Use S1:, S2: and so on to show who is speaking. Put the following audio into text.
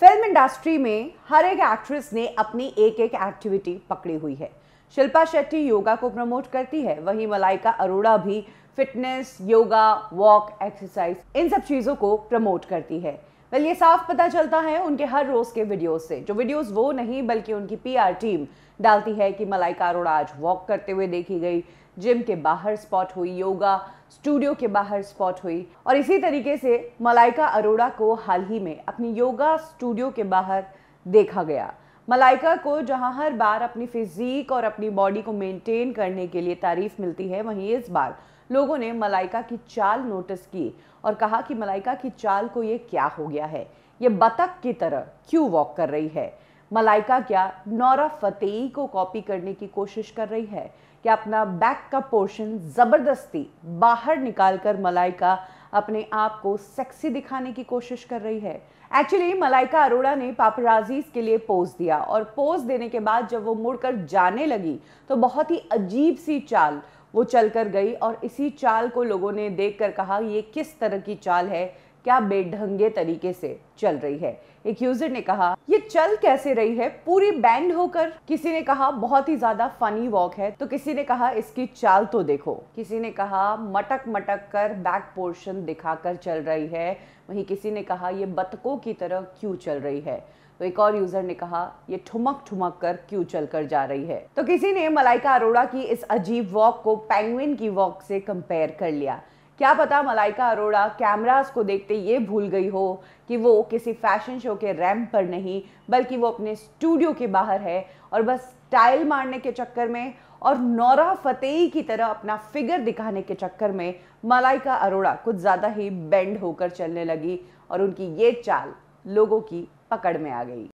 S1: film industry में हर एक actress ने अपनी एक एक एक्टिविटी पकड़ी हुई है शिल्पा शेट्टी योगा को प्रमोट करती है वहीं मलाइका अरोड़ा भी फिटनेस योगा वॉक एक्सरसाइज इन सब चीज़ों को प्रमोट करती है वेल ये साफ पता चलता है उनके हर रोज़ के वीडियोस से जो वीडियोस वो नहीं बल्कि उनकी पीआर टीम डालती है कि मलाइका अरोड़ा आज वॉक करते हुए देखी गई जिम के बाहर स्पॉट हुई योगा स्टूडियो के बाहर स्पॉट हुई और इसी तरीके से मलाइका अरोड़ा को हाल ही में अपनी योगा स्टूडियो के बाहर देखा गया मलाइका को जहां हर बार अपनी फिजीक और अपनी बॉडी को मेंटेन करने के लिए तारीफ मिलती है वहीं इस बार लोगों ने मलाइका की चाल नोटिस की और कहा कि मलाइका की चाल को ये क्या हो गया है ये बतख की तरह क्यों वॉक कर रही है मलाइका क्या नौरा फतेही को कॉपी करने की कोशिश कर रही है क्या अपना बैक का पोर्शन ज़बरदस्ती बाहर निकालकर मलाइका अपने आप को सेक्सी दिखाने की कोशिश कर रही है एक्चुअली मलाइका अरोड़ा ने पापराजीज के लिए पोज दिया और पोज देने के बाद जब वो मुड़कर जाने लगी तो बहुत ही अजीब सी चाल वो चलकर गई और इसी चाल को लोगों ने देख कर कहा ये किस तरह की चाल है क्या बेढंगे तरीके से चल रही है एक यूजर ने कहा ये चल कैसे रही है पूरी बैंड होकर किसी ने कहा बहुत ही ज्यादा फनी वॉक है तो किसी ने कहा इसकी चाल तो देखो किसी ने कहा मटक मटक कर बैक पोर्शन दिखाकर चल रही है वहीं किसी ने कहा ये बतकों की तरह क्यों चल रही है तो एक और यूजर ने कहा ये ठुमक ठुमक कर क्यों चल कर जा रही है तो किसी ने मलाइका अरोड़ा की इस अजीब वॉक को पैंगविन की वॉक से कंपेयर कर लिया क्या पता मलाइका अरोड़ा कैमरास को देखते ये भूल गई हो कि वो किसी फैशन शो के रैंप पर नहीं बल्कि वो अपने स्टूडियो के बाहर है और बस स्टाइल मारने के चक्कर में और नौरा फतेही की तरह अपना फिगर दिखाने के चक्कर में मलाइका अरोड़ा कुछ ज़्यादा ही बेंड होकर चलने लगी और उनकी ये चाल लोगों की पकड़ में आ गई